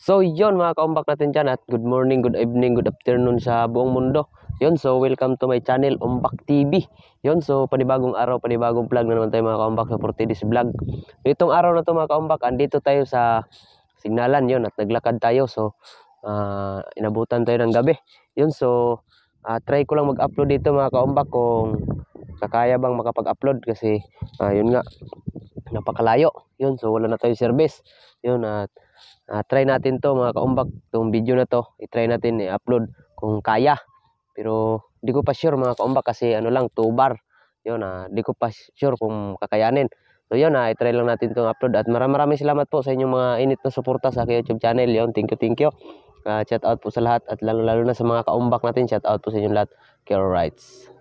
So yon mga kaumbak natin dyan at good morning, good evening, good afternoon sa buong mundo. Yon so welcome to my channel Umbak TV. Yon so panibagong araw, panibagong vlog na naman tayo mga kaumbak sa so, vlog. Nitong araw na to mga kaumbak, andito tayo sa signalan yon at naglakad tayo so uh, inabutan tayo ng gabi. Yon so uh, try ko lang mag-upload dito mga kaumbak kung kakaya bang makapag-upload kasi uh, yun nga napakalayo. Yun, so wala na tayong service. Yun, at uh, try natin to mga kaumbak, itong video na to. I-try natin i-upload kung kaya. Pero di ko pa sure mga kaumbak kasi ano lang, 2 bar. Yun, uh, di ko pa sure kung kakayanin. So yun, uh, i-try lang natin itong upload. At maraming maraming salamat po sa inyong mga init na suporta sa aking YouTube channel. Yun, thank you, thank you. Uh, shout out po sa lahat at lalo-lalo na sa mga kaumbak natin. Shout out po sa inyong lahat. Care rights.